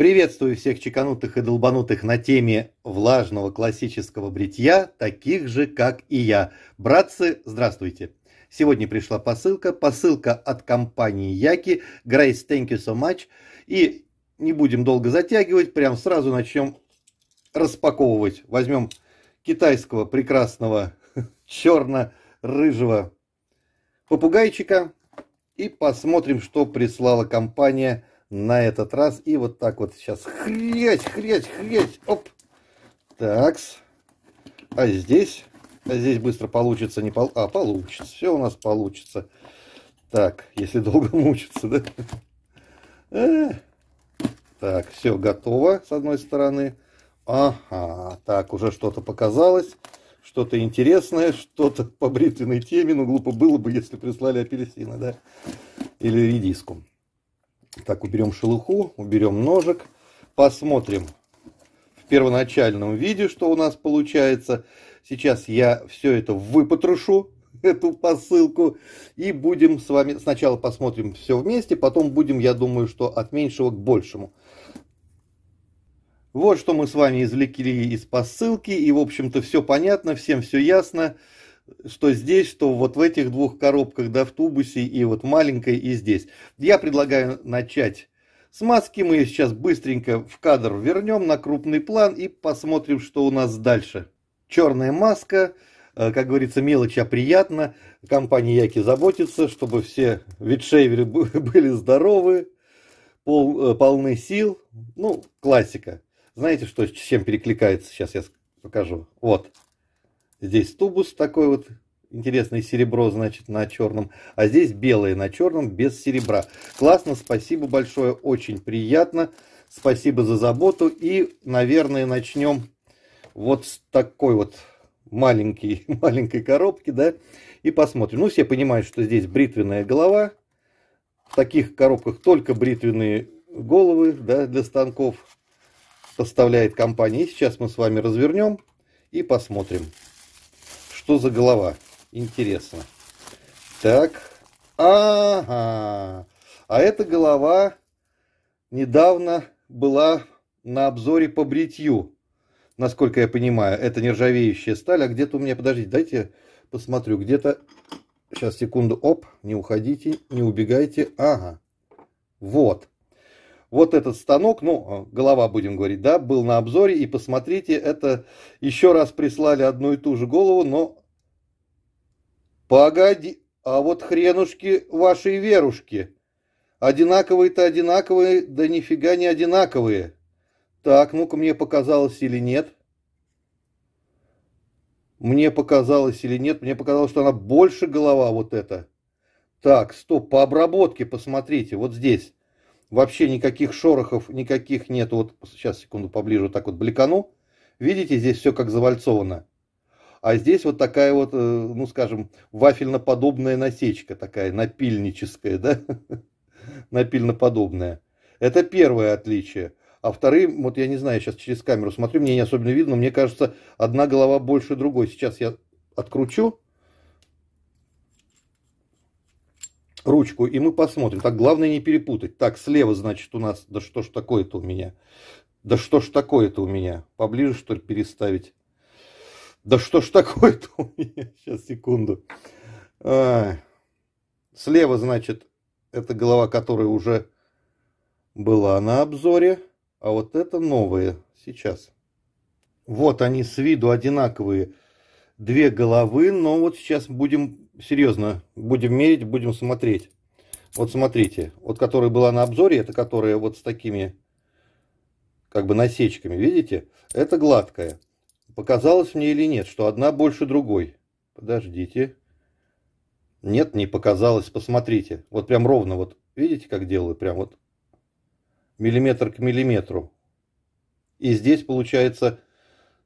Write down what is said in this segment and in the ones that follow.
Приветствую всех чеканутых и долбанутых на теме влажного классического бритья, таких же, как и я. Братцы, здравствуйте. Сегодня пришла посылка, посылка от компании Яки. Grace, thank you so much. И не будем долго затягивать, прям сразу начнем распаковывать. Возьмем китайского прекрасного черно-рыжего попугайчика и посмотрим, что прислала компания на этот раз. И вот так вот сейчас хрять хрять хрять оп. Такс. А здесь? А здесь быстро получится, не пол... А, получится. Все у нас получится. Так, если долго мучиться, да? Э -э. Так, все готово с одной стороны. Ага, так, уже что-то показалось. Что-то интересное, что-то по бритвенной теме. Ну, глупо было бы, если прислали апельсины да? Или редиску. Так, уберем шелуху, уберем ножик. Посмотрим в первоначальном виде, что у нас получается. Сейчас я все это выпотрошу, эту посылку. И будем с вами... Сначала посмотрим все вместе, потом будем, я думаю, что от меньшего к большему. Вот что мы с вами извлекли из посылки. И, в общем-то, все понятно, всем все ясно что здесь, что вот в этих двух коробках да, в тубусе и вот маленькой и здесь. Я предлагаю начать с маски. Мы сейчас быстренько в кадр вернем на крупный план и посмотрим, что у нас дальше. Черная маска, э, как говорится, мелочь, а приятно. Компания Яки заботится, чтобы все ветшейверы были здоровы, пол, э, полны сил. Ну, классика. Знаете, что, с чем перекликается? Сейчас я покажу. Вот. Здесь тубус такой вот интересное серебро, значит, на черном, а здесь белое на черном без серебра. Классно, спасибо большое, очень приятно, спасибо за заботу и, наверное, начнем вот с такой вот маленькой, маленькой коробки, да, и посмотрим. Ну, все понимают, что здесь бритвенная голова, в таких коробках только бритвенные головы, да, для станков поставляет компания. И сейчас мы с вами развернем и посмотрим. Что за голова? Интересно. Так. Ага. А эта голова недавно была на обзоре по бритью. Насколько я понимаю, это нержавеющая сталь. А где-то у меня, подождите, дайте посмотрю. Где-то, сейчас, секунду, оп, не уходите, не убегайте. Ага. Вот. Вот этот станок, ну, а, голова будем говорить, да, был на обзоре. И посмотрите, это еще раз прислали одну и ту же голову, но Погоди, а вот хренушки вашей верушки. Одинаковые-то одинаковые, да нифига не одинаковые. Так, ну-ка, мне показалось или нет? Мне показалось или нет? Мне показалось, что она больше голова вот эта. Так, стоп, по обработке посмотрите, вот здесь. Вообще никаких шорохов, никаких нет. Вот сейчас, секунду, поближе вот так вот бликану. Видите, здесь все как завальцовано а здесь вот такая вот, э, ну скажем, вафельноподобная насечка такая, напильническая, да, напильноподобная. Это первое отличие. А вторым, вот я не знаю, сейчас через камеру смотрю, мне не особенно видно, но мне кажется, одна голова больше другой. Сейчас я откручу ручку, и мы посмотрим. Так, главное не перепутать. Так, слева, значит, у нас... Да что ж такое-то у меня? Да что ж такое-то у меня? Поближе, что ли, переставить? Да что ж такое-то у меня? Сейчас, секунду. А, слева, значит, это голова, которая уже была на обзоре. А вот это новые сейчас. Вот они с виду одинаковые. Две головы, но вот сейчас будем серьезно, будем мерить, будем смотреть. Вот смотрите, вот которая была на обзоре, это которая вот с такими как бы насечками, видите? Это гладкая. Показалось мне или нет, что одна больше другой? Подождите. Нет, не показалось, посмотрите. Вот прям ровно, вот видите, как делаю? Прям вот миллиметр к миллиметру. И здесь получается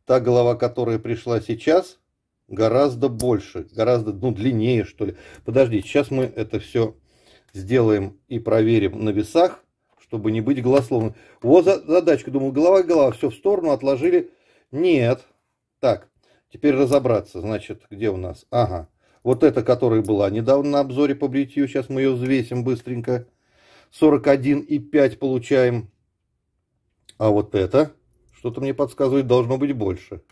та голова, которая пришла сейчас, гораздо больше, гораздо ну, длиннее, что ли. Подождите, сейчас мы это все сделаем и проверим на весах, чтобы не быть голословным. Вот задачка, думаю, голова-голова, все в сторону отложили. Нет, так, теперь разобраться, значит, где у нас? Ага, вот эта, которая была недавно на обзоре по бритью, сейчас мы ее взвесим быстренько. 41,5 получаем. А вот это, что-то мне подсказывает, должно быть больше.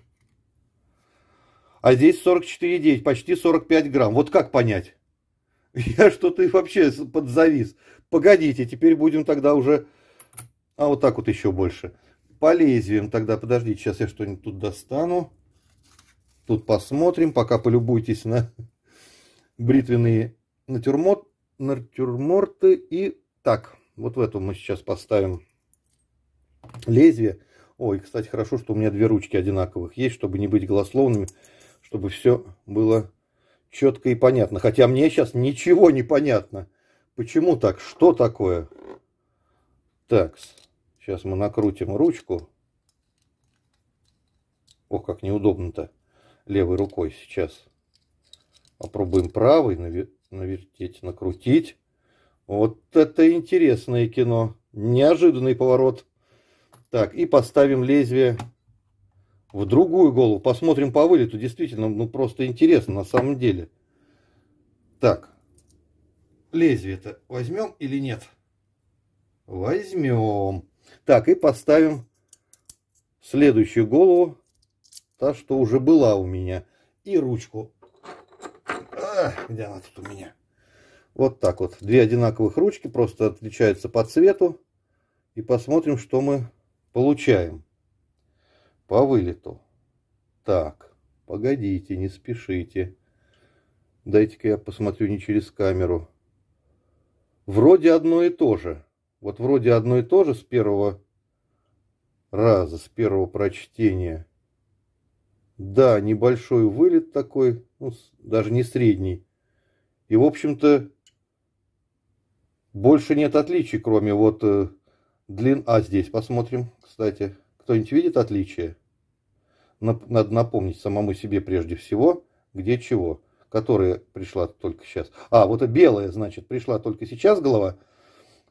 А здесь 44,9, почти 45 грамм. Вот как понять? Я что-то вообще подзавис. Погодите, теперь будем тогда уже... А вот так вот еще больше. По лезвием тогда, подождите, сейчас я что-нибудь тут достану. Тут посмотрим, пока полюбуйтесь на бритвенные натюрморт, натюрморты. И так, вот в эту мы сейчас поставим лезвие. Ой, кстати, хорошо, что у меня две ручки одинаковых есть, чтобы не быть голословными, чтобы все было четко и понятно. Хотя мне сейчас ничего не понятно. Почему так? Что такое? Так, сейчас мы накрутим ручку. Ох, как неудобно-то левой рукой сейчас. Попробуем правой навертеть, накрутить. Вот это интересное кино. Неожиданный поворот. Так, и поставим лезвие в другую голову. Посмотрим по вылету. Действительно, ну просто интересно на самом деле. Так, лезвие-то возьмем или нет? Возьмем. Так, и поставим следующую голову та, что уже была у меня, и ручку. А, где она тут у меня? Вот так вот. Две одинаковых ручки, просто отличаются по цвету. И посмотрим, что мы получаем по вылету. Так, погодите, не спешите. Дайте-ка я посмотрю не через камеру. Вроде одно и то же. Вот вроде одно и то же с первого раза, с первого прочтения. Да, небольшой вылет такой, ну, даже не средний. И, в общем-то, больше нет отличий, кроме вот э, длин... А, здесь посмотрим, кстати. Кто-нибудь видит отличия? Нап... Надо напомнить самому себе прежде всего, где чего. Которая пришла только сейчас. А, вот это белая, значит, пришла только сейчас голова.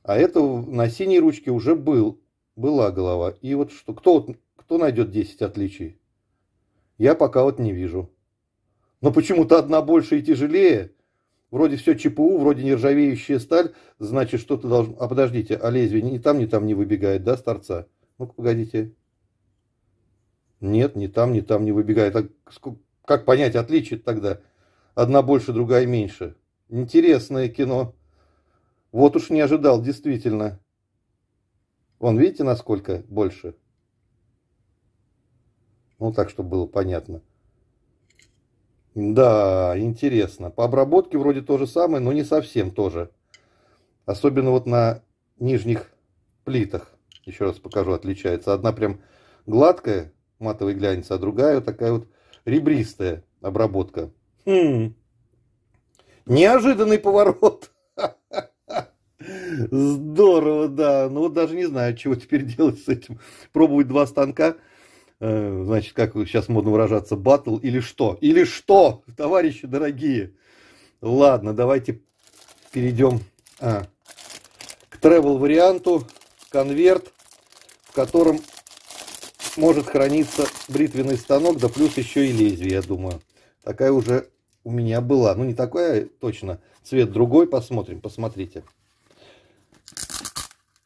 А это на синей ручке уже был, была голова. И вот что, кто, кто найдет 10 отличий? я пока вот не вижу. Но почему-то одна больше и тяжелее. Вроде все ЧПУ, вроде нержавеющая сталь, значит что-то должно... А подождите, а лезвие ни там, ни там не выбегает, да, с торца? Ну-ка, погодите. Нет, ни там, ни там не выбегает. А как понять отличие тогда? Одна больше, другая меньше. Интересное кино. Вот уж не ожидал, действительно. Вон, видите, насколько больше? Ну, так, чтобы было понятно. Да, интересно. По обработке вроде то же самое, но не совсем тоже. Особенно вот на нижних плитах. Еще раз покажу, отличается. Одна прям гладкая, матовый глянец, а другая вот такая вот ребристая обработка. Хм. Неожиданный поворот. Здорово, да. Ну вот даже не знаю, чего теперь делать с этим. Пробовать два станка – Э, значит, как сейчас модно выражаться, батл или что? Или что, товарищи дорогие? Ладно, давайте перейдем а, к travel-варианту, конверт, в котором может храниться бритвенный станок, да плюс еще и лезвие, я думаю. Такая уже у меня была. Ну, не такая точно. Цвет другой. Посмотрим, посмотрите.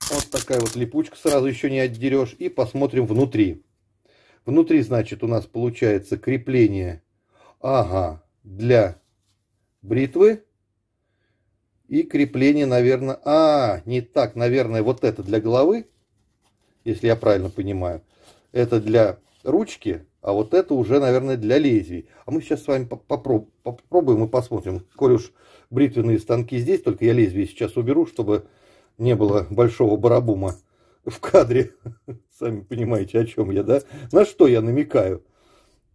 Вот такая вот липучка. Сразу еще не отдерешь. И посмотрим внутри. Внутри, значит, у нас получается крепление, ага, для бритвы. И крепление, наверное, а, не так, наверное, вот это для головы, если я правильно понимаю. Это для ручки, а вот это уже, наверное, для лезвий. А мы сейчас с вами попроб попробуем и посмотрим. Коль уж бритвенные станки здесь, только я лезвие сейчас уберу, чтобы не было большого барабума в кадре. Сами понимаете, о чем я, да? На что я намекаю?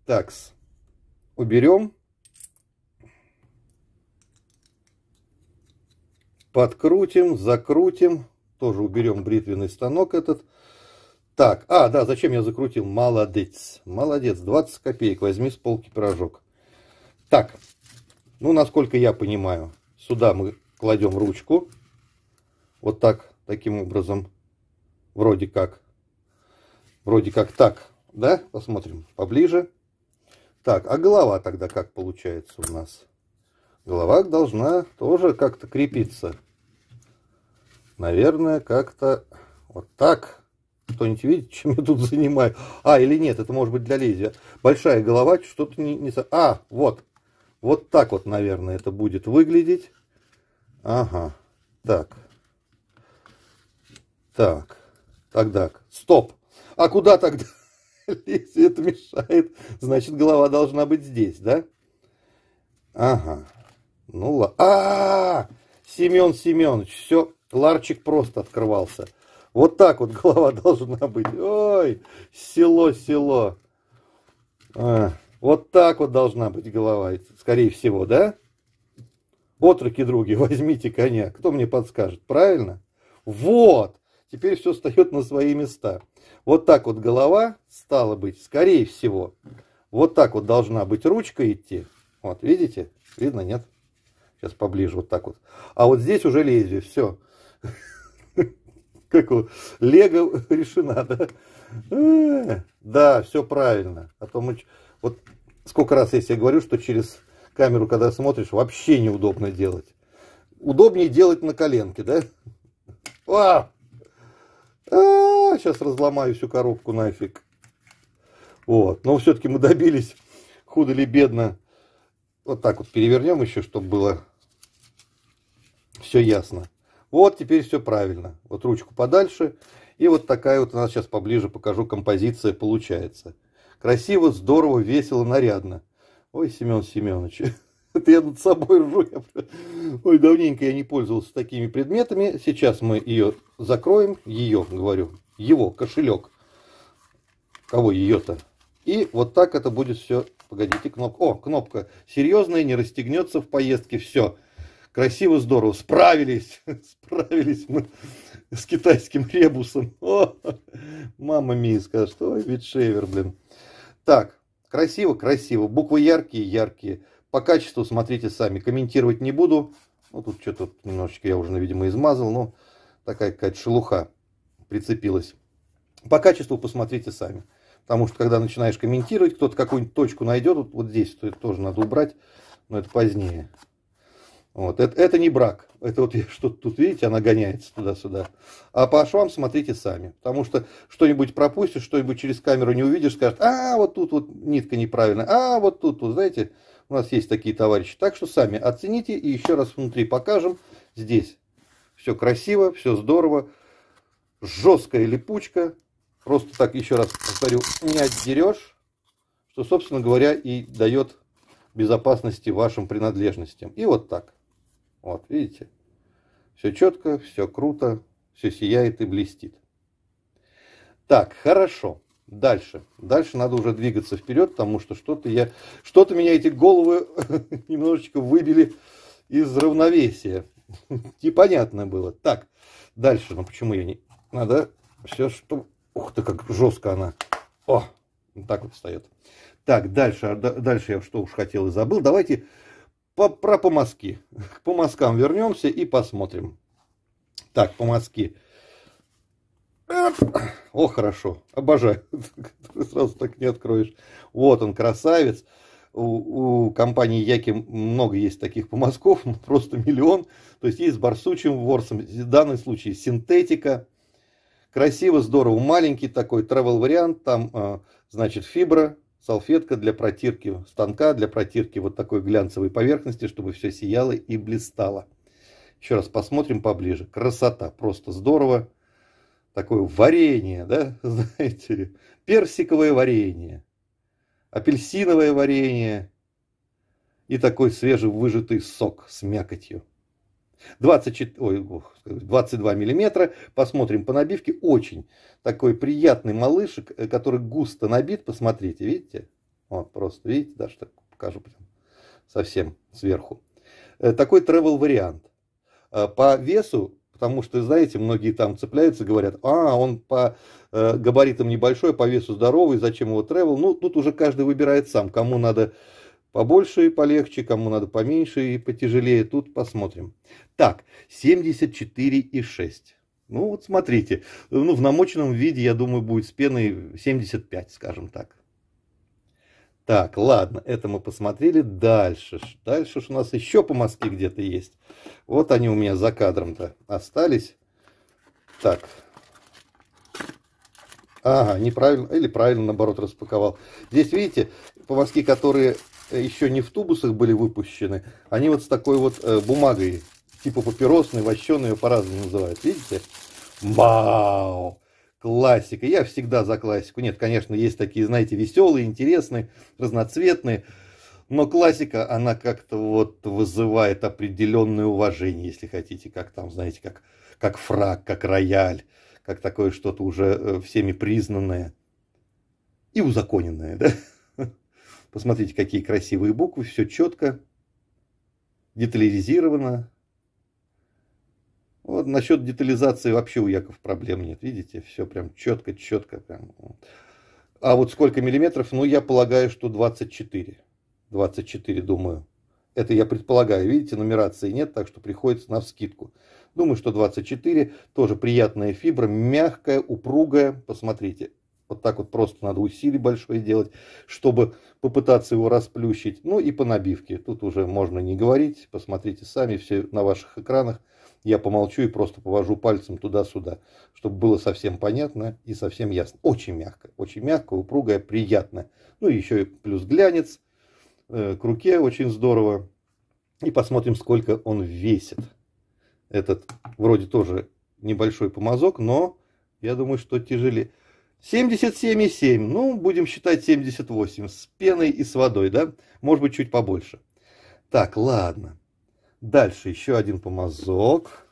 Так, Уберем. Подкрутим, закрутим. Тоже уберем бритвенный станок этот. Так, а, да, зачем я закрутил? Молодец, молодец, 20 копеек, возьми с полки пирожок. Так, ну, насколько я понимаю, сюда мы кладем ручку. Вот так, таким образом, вроде как. Вроде как так, да? Посмотрим поближе. Так, а голова тогда как получается у нас? Голова должна тоже как-то крепиться. Наверное, как-то вот так. Кто-нибудь видит, чем я тут занимаю? А, или нет, это может быть для лезвия. Большая голова, что-то не, не... А, вот. Вот так вот, наверное, это будет выглядеть. Ага. Так. Так. Так, так. Стоп. А куда тогда если это мешает, значит, голова должна быть здесь, да? Ага. Ну ладно. А, а Семен Семенович, все, ларчик просто открывался. Вот так вот голова должна быть. Ой, село, село. А, вот так вот должна быть голова, скорее всего, да? Отроки, други, возьмите коня. Кто мне подскажет, правильно? Вот! Теперь все встает на свои места. Вот так вот голова стала быть, скорее всего. Вот так вот должна быть ручка идти. Вот, видите? Видно, нет? Сейчас поближе, вот так вот. А вот здесь уже лезвие, все. Как у Лего решена, да? Э, да, все правильно. А то мы... Вот сколько раз я себе говорю, что через камеру, когда смотришь, вообще неудобно делать. Удобнее делать на коленке, да? А! сейчас разломаю всю коробку нафиг. Вот, но все-таки мы добились, худо ли бедно. Вот так вот перевернем еще, чтобы было все ясно. Вот теперь все правильно. Вот ручку подальше. И вот такая вот у нас сейчас поближе покажу композиция получается. Красиво, здорово, весело, нарядно. Ой, Семен Семенович, это я над собой ржу. Ой, давненько я не пользовался такими предметами. Сейчас мы ее закроем, ее, говорю, его кошелек. Кого ее-то? И вот так это будет все. Погодите, кнопка. О, кнопка серьезная, не расстегнется в поездке. Все. Красиво, здорово. Справились. Справились мы с китайским ребусом. О, мама ми скажет, ой, витшевер, блин. Так, красиво, красиво. Буквы яркие, яркие. По качеству смотрите сами. Комментировать не буду. Ну, тут что-то немножечко я уже, видимо, измазал, но такая какая-то шелуха прицепилась. По качеству посмотрите сами. Потому что когда начинаешь комментировать, кто-то какую-нибудь точку найдет, вот, вот здесь то это тоже надо убрать, но это позднее. Вот. Это, это не брак. Это вот что тут, видите, она гоняется туда-сюда. А по швам смотрите сами. Потому что что-нибудь пропустишь, что-нибудь через камеру не увидишь, скажет, а вот тут вот нитка неправильная, а вот тут вот, знаете, у нас есть такие товарищи. Так что сами оцените и еще раз внутри покажем. Здесь все красиво, все здорово жесткая липучка, просто так, еще раз повторю, не отдерешь, что, собственно говоря, и дает безопасности вашим принадлежностям. И вот так. Вот, видите? Все четко, все круто, все сияет и блестит. Так, хорошо. Дальше. Дальше надо уже двигаться вперед, потому что что-то я... Что-то меня эти головы немножечко выбили из равновесия. Непонятно было. Так, дальше. Ну почему я не... Надо все, что... Ух ты, как жестко она. О, вот так вот встает. Так, дальше, а, дальше я что уж хотел и забыл. Давайте по, про помазки. К помазкам вернемся и посмотрим. Так, помазки. О, хорошо. Обожаю. Сразу так не откроешь. Вот он, красавец. У, у компании Яки много есть таких помазков, просто миллион. То есть есть с барсучим ворсом. В данном случае синтетика. Красиво, здорово. Маленький такой travel вариант. Там, а, значит, фибра, салфетка для протирки станка, для протирки вот такой глянцевой поверхности, чтобы все сияло и блистало. Еще раз посмотрим поближе. Красота, просто здорово. Такое варенье, да, знаете ли. Персиковое варенье, апельсиновое варенье и такой свежевыжатый сок с мякотью. 24, ой, 22 миллиметра. Посмотрим по набивке. Очень такой приятный малышек, э, который густо набит. Посмотрите, видите? Вот просто, видите, даже так покажу прям совсем сверху. Э, такой travel вариант. Э, по весу, потому что, знаете, многие там цепляются, говорят, а, он по габаритам небольшой, по весу здоровый, зачем его travel? Ну, тут уже каждый выбирает сам, кому надо Побольше и полегче, кому надо поменьше и потяжелее, тут посмотрим. Так, 74,6. Ну вот смотрите, ну в намоченном виде, я думаю, будет с пеной 75, скажем так. Так, ладно, это мы посмотрели. Дальше, дальше у нас еще по Москве где-то есть. Вот они у меня за кадром-то остались. Так, Ага, неправильно, или правильно, наоборот, распаковал. Здесь, видите, повозки, которые еще не в тубусах были выпущены, они вот с такой вот э, бумагой, типа папиросной, вощеной, по-разному называют, видите? Вау! Классика. Я всегда за классику. Нет, конечно, есть такие, знаете, веселые, интересные, разноцветные. Но классика, она как-то вот вызывает определенное уважение, если хотите, как там, знаете, как, как фраг, как рояль, как такое что-то уже э, всеми признанное и узаконенное, да? Посмотрите, какие красивые буквы, все четко, детализировано. Вот насчет детализации вообще у Яков проблем нет, видите, все прям четко, четко. Прям. А вот сколько миллиметров, ну, я полагаю, что 24. 24, думаю. Это я предполагаю. Видите, нумерации нет, так что приходится на вскидку. Думаю, что 24 тоже приятная фибра, мягкая, упругая. Посмотрите, вот так вот просто надо усилий большое делать, чтобы попытаться его расплющить. Ну и по набивке. Тут уже можно не говорить. Посмотрите сами, все на ваших экранах. Я помолчу и просто повожу пальцем туда-сюда, чтобы было совсем понятно и совсем ясно. Очень мягко, очень мягко, упругое, приятно. Ну и еще плюс глянец э, к руке очень здорово. И посмотрим, сколько он весит. Этот вроде тоже небольшой помазок, но я думаю, что тяжелее. 77,7, ну, будем считать 78, с пеной и с водой, да? Может быть, чуть побольше. Так, ладно. Дальше еще один помазок.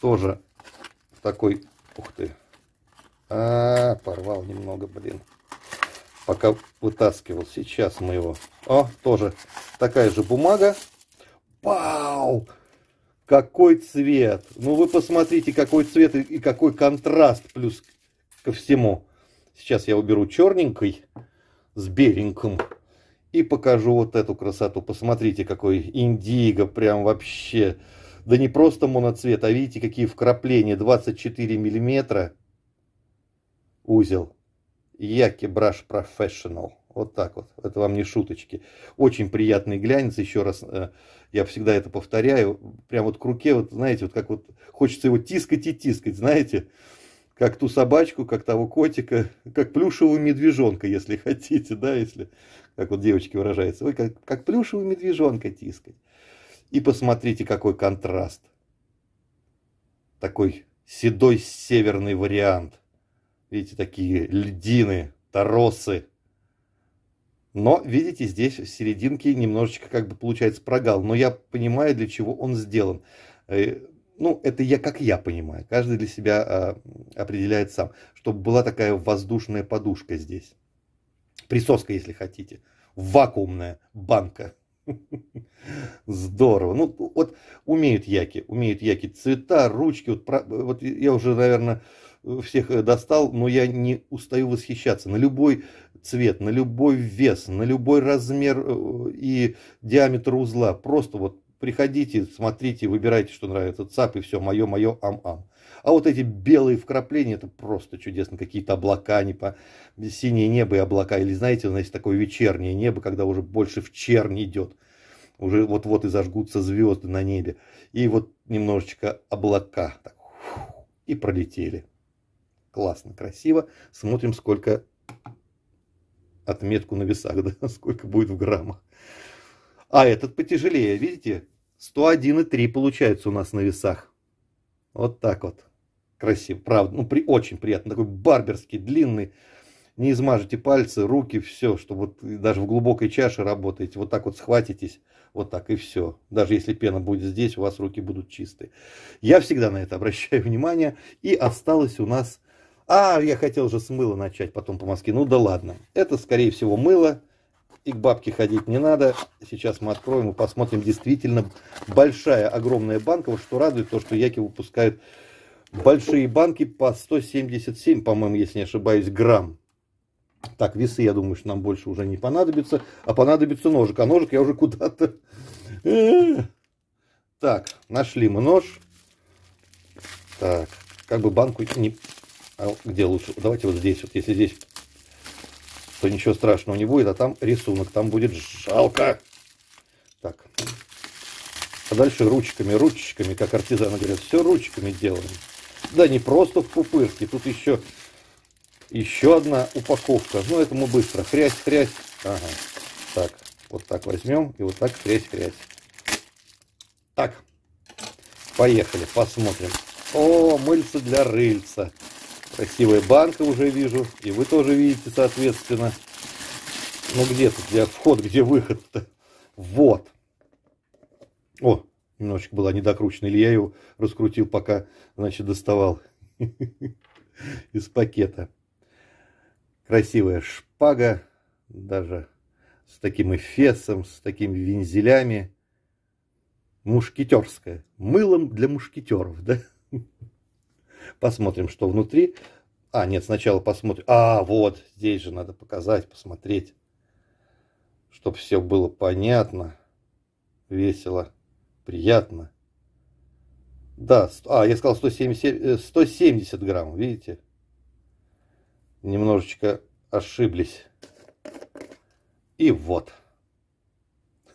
Тоже такой... Ух ты. А, порвал немного, блин. Пока вытаскивал. Сейчас мы его... О, тоже такая же бумага. Вау! Какой цвет! Ну, вы посмотрите, какой цвет и какой контраст. Плюс ко всему. Сейчас я уберу черненькой с беленьким и покажу вот эту красоту. Посмотрите, какой индиго прям вообще. Да не просто моноцвет, а видите, какие вкрапления. 24 миллиметра узел. Яки браш Professional. Вот так вот. Это вам не шуточки. Очень приятный глянец. Еще раз, э, я всегда это повторяю. Прям вот к руке, вот знаете, вот как вот хочется его тискать и тискать, знаете как ту собачку, как того котика, как плюшевого медвежонка, если хотите, да, если, как вот девочки выражаются, вы как, как плюшевого медвежонка тискать. И посмотрите, какой контраст. Такой седой северный вариант. Видите, такие льдины, торосы. Но, видите, здесь в серединке немножечко как бы получается прогал. Но я понимаю, для чего он сделан э, ну, это я, как я понимаю, каждый для себя а, определяет сам, чтобы была такая воздушная подушка здесь. Присоска, если хотите. Вакуумная банка. Здорово. Ну, вот умеют яки, умеют яки цвета, ручки. Вот, про, вот я уже, наверное, всех э, достал, но я не устаю восхищаться. На любой цвет, на любой вес, на любой размер э, и диаметр узла. Просто вот приходите, смотрите, выбирайте, что нравится, цап и все, мое, мое, ам-ам. А вот эти белые вкрапления, это просто чудесно, какие-то облака, не по... синее небо и облака, или знаете, значит, такое вечернее небо, когда уже больше в чернь идет, уже вот-вот и зажгутся звезды на небе, и вот немножечко облака, так, фу, и пролетели. Классно, красиво, смотрим, сколько отметку на весах, да, сколько будет в граммах. А этот потяжелее, видите? 101,3 получается у нас на весах. Вот так вот. Красиво, правда. Ну, при, очень приятно. Такой барберский, длинный. Не измажете пальцы, руки, все, чтобы вот даже в глубокой чаше работаете. Вот так вот схватитесь, вот так и все. Даже если пена будет здесь, у вас руки будут чистые. Я всегда на это обращаю внимание. И осталось у нас... А, я хотел же с мыла начать потом по маске. Ну да ладно. Это, скорее всего, мыло и к бабке ходить не надо. Сейчас мы откроем и посмотрим. Действительно большая, огромная банка. Вот что радует, то, что Яки выпускают большие банки по 177, по-моему, если не ошибаюсь, грамм. Так, весы, я думаю, что нам больше уже не понадобится. А понадобится ножик. А ножик я уже куда-то... Так, нашли мы нож. Так, как бы банку не... А где лучше? Давайте вот здесь вот. Если здесь то ничего страшного не будет, а там рисунок, там будет жалко. Так. А дальше ручками, ручками, как артизаны говорят, все ручками делаем. Да не просто в пупырке, тут еще, еще одна упаковка. Ну, это мы быстро. Хрясь, хрясь. Ага. Так, вот так возьмем и вот так хрясь, хрясь. Так, поехали, посмотрим. О, мыльца для рыльца. Красивая банка уже вижу. И вы тоже видите, соответственно. Ну, где тут где вход, где выход-то? Вот. О, немножечко была недокручена. Или я ее раскрутил, пока, значит, доставал из пакета. Красивая шпага. Даже с таким эфесом, с такими вензелями. Мушкетерская. Мылом для мушкетеров, да? Посмотрим, что внутри. А, нет, сначала посмотрим. А, вот, здесь же надо показать, посмотреть. Чтобы все было понятно, весело, приятно. Да, а, я сказал 170, 170 э, грамм, видите? Немножечко ошиблись. И вот.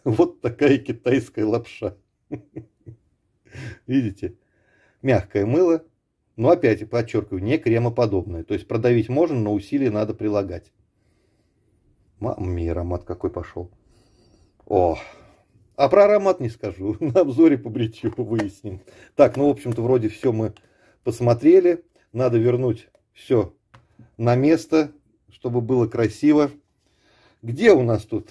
Вот такая китайская лапша. Видите? Мягкое мыло, но опять подчеркиваю, не кремоподобное. То есть продавить можно, но усилия надо прилагать. Мам, Мамми, аромат какой пошел. О, а про аромат не скажу. На обзоре по бритью выясним. Так, ну, в общем-то, вроде все мы посмотрели. Надо вернуть все на место, чтобы было красиво. Где у нас тут?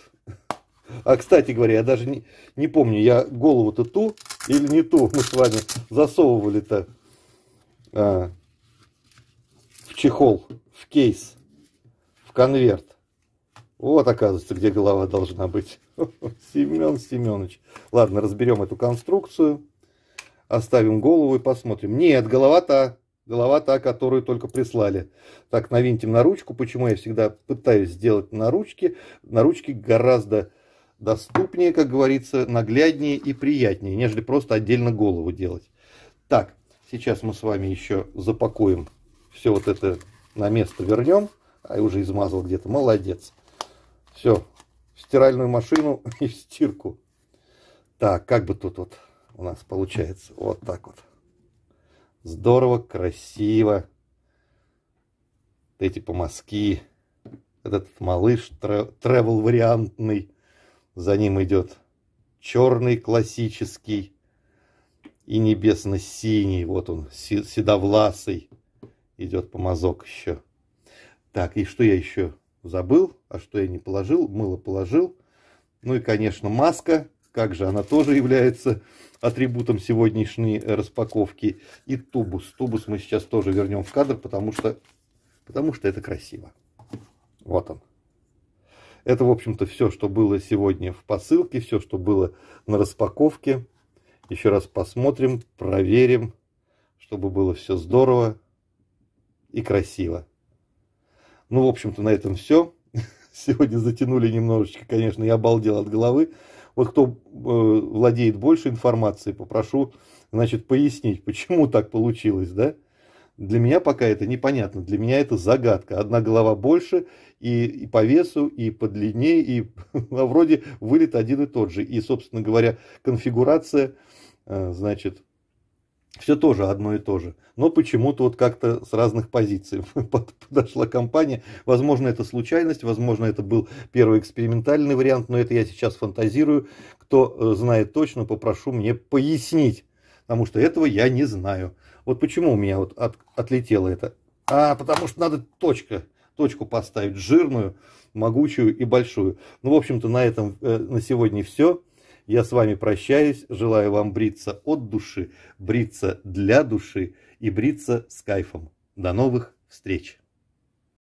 А, кстати говоря, я даже не, не помню, я голову-то ту или не ту мы с вами засовывали-то. А, в чехол, в кейс, в конверт. Вот, оказывается, где голова должна быть. Семен Семенович. Ладно, разберем эту конструкцию. Оставим голову и посмотрим. Нет, голова та. Голова та, которую только прислали. Так, навинтим на ручку. Почему я всегда пытаюсь сделать на ручке? На ручке гораздо доступнее, как говорится, нагляднее и приятнее, нежели просто отдельно голову делать. Так, Сейчас мы с вами еще запакуем все вот это на место вернем. А я уже измазал где-то. Молодец. Все. В стиральную машину и в стирку. Так, как бы тут вот у нас получается. Вот так вот. Здорово, красиво. эти помазки. Этот малыш тревел-вариантный. За ним идет черный классический и небесно-синий. Вот он, седовласый. Идет помазок еще. Так, и что я еще забыл, а что я не положил? Мыло положил. Ну и, конечно, маска. Как же, она тоже является атрибутом сегодняшней распаковки. И тубус. Тубус мы сейчас тоже вернем в кадр, потому что, потому что это красиво. Вот он. Это, в общем-то, все, что было сегодня в посылке, все, что было на распаковке. Еще раз посмотрим, проверим, чтобы было все здорово и красиво. Ну, в общем-то, на этом все. Сегодня затянули немножечко, конечно, я обалдел от головы. Вот кто э, владеет больше информации, попрошу, значит, пояснить, почему так получилось, да? Для меня пока это непонятно, для меня это загадка. Одна голова больше и, и по весу, и по длине, и а вроде вылет один и тот же. И, собственно говоря, конфигурация Э, значит, все тоже одно и то же. Но почему-то вот как-то с разных позиций подошла компания. Возможно, это случайность, возможно, это был первый экспериментальный вариант, но это я сейчас фантазирую. Кто э, знает точно, попрошу мне пояснить, потому что этого я не знаю. Вот почему у меня вот от, отлетело это. А, потому что надо точка, точку поставить, жирную, могучую и большую. Ну, в общем-то, на этом э, на сегодня все. Я с вами прощаюсь, желаю вам бриться от души, бриться для души и бриться с кайфом. До новых встреч!